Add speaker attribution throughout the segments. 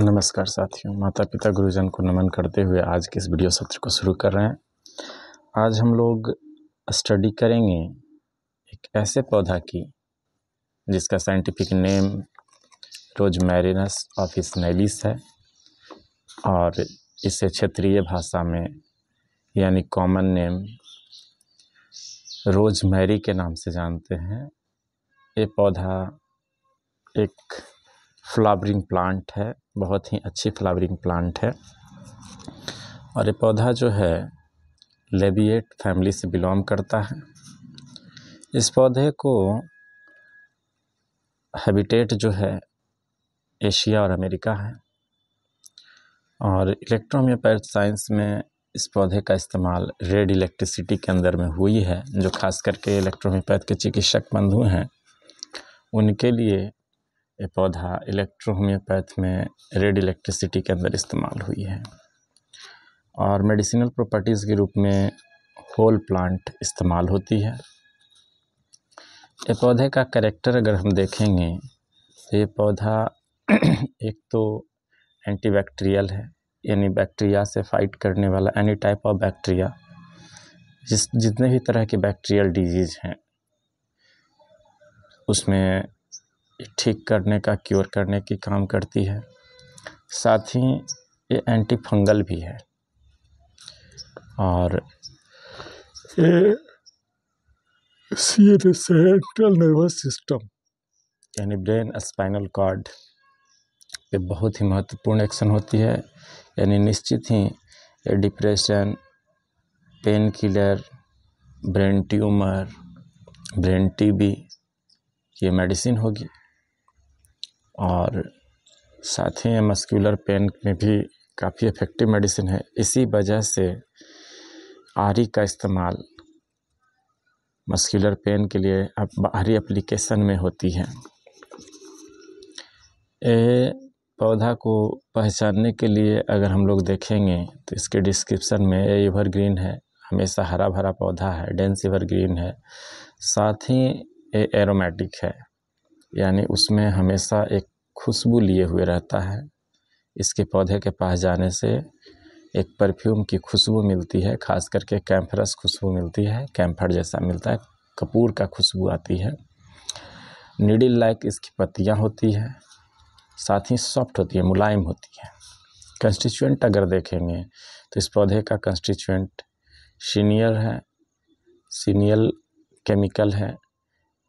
Speaker 1: नमस्कार साथियों माता पिता गुरुजन को नमन करते हुए आज के इस वीडियो सत्र को शुरू कर रहे हैं आज हम लोग स्टडी करेंगे एक ऐसे पौधा की जिसका साइंटिफिक नेम रोज मैरिनस ऑफिस नैलिस है और इसे क्षेत्रीय भाषा में यानी कॉमन नेम रोज मैरी के नाम से जानते हैं ये पौधा एक फ्लावरिंग प्लांट है बहुत ही अच्छी फ्लावरिंग प्लांट है और ये पौधा जो है लेबिएट फैमिली से बिलोंग करता है इस पौधे को हैबिटेट जो है एशिया और अमेरिका है और इलेक्ट्रोम्योपैथ साइंस में इस पौधे का इस्तेमाल रेड इलेक्ट्रिसिटी के अंदर में हुई है जो खास करके इलेक्ट्रोम्योपैथ के चिकित्सक बंधु हैं उनके लिए ये पौधा इलेक्ट्रोहोम्योपैथ में रेड इलेक्ट्रिसिटी के अंदर इस्तेमाल हुई है और मेडिसिनल प्रॉपर्टीज़ के रूप में होल प्लांट इस्तेमाल होती है ये पौधे का करेक्टर अगर हम देखेंगे तो ये पौधा एक तो एंटीबैक्टीरियल है यानी बैक्टीरिया से फाइट करने वाला एनी टाइप ऑफ बैक्टीरिया जिस जितने भी तरह के बैक्टीरियल डिजीज़ हैं उसमें ठीक करने का क्योर करने की काम करती है साथ ही ये एंटी फंगल भी है और ये सेंट्रल नर्वस सिस्टम यानी ब्रेन स्पाइनल कॉर्ड पे बहुत ही महत्वपूर्ण एक्शन होती है यानी निश्चित ही depression pain killer brain tumour brain TB ये मेडिसिन होगी और साथ ही मस्कुलर पेन में भी काफ़ी इफेक्टिव मेडिसिन है इसी वजह से आरी का इस्तेमाल मस्कुलर पेन के लिए अब बाहरी एप्लीकेशन में होती है ये पौधा को पहचानने के लिए अगर हम लोग देखेंगे तो इसके डिस्क्रिप्शन में ये एवर ग्रीन है हमेशा हरा भरा पौधा है डेंस एवर ग्रीन है साथ ही ये एरोमेटिक है यानी उसमें हमेशा एक खुशबू लिए हुए रहता है इसके पौधे के पास जाने से एक परफ्यूम की खुशबू मिलती है खास करके कैम्फरस खुशबू मिलती है कैम्फर जैसा मिलता है कपूर का खुशबू आती है निडिल लाइक इसकी पत्तियाँ होती हैं साथ ही सॉफ्ट होती है मुलायम होती है कंस्टिचुएंट अगर देखेंगे तो इस पौधे का कंस्टिचुएंट सीनियर है सीनियल केमिकल है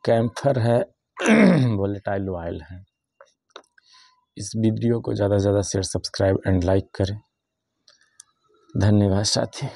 Speaker 1: कैम्फर है वोलेटाइल ऑयल है इस वीडियो को ज़्यादा से ज़्यादा शेयर सब्सक्राइब एंड लाइक करें धन्यवाद साथी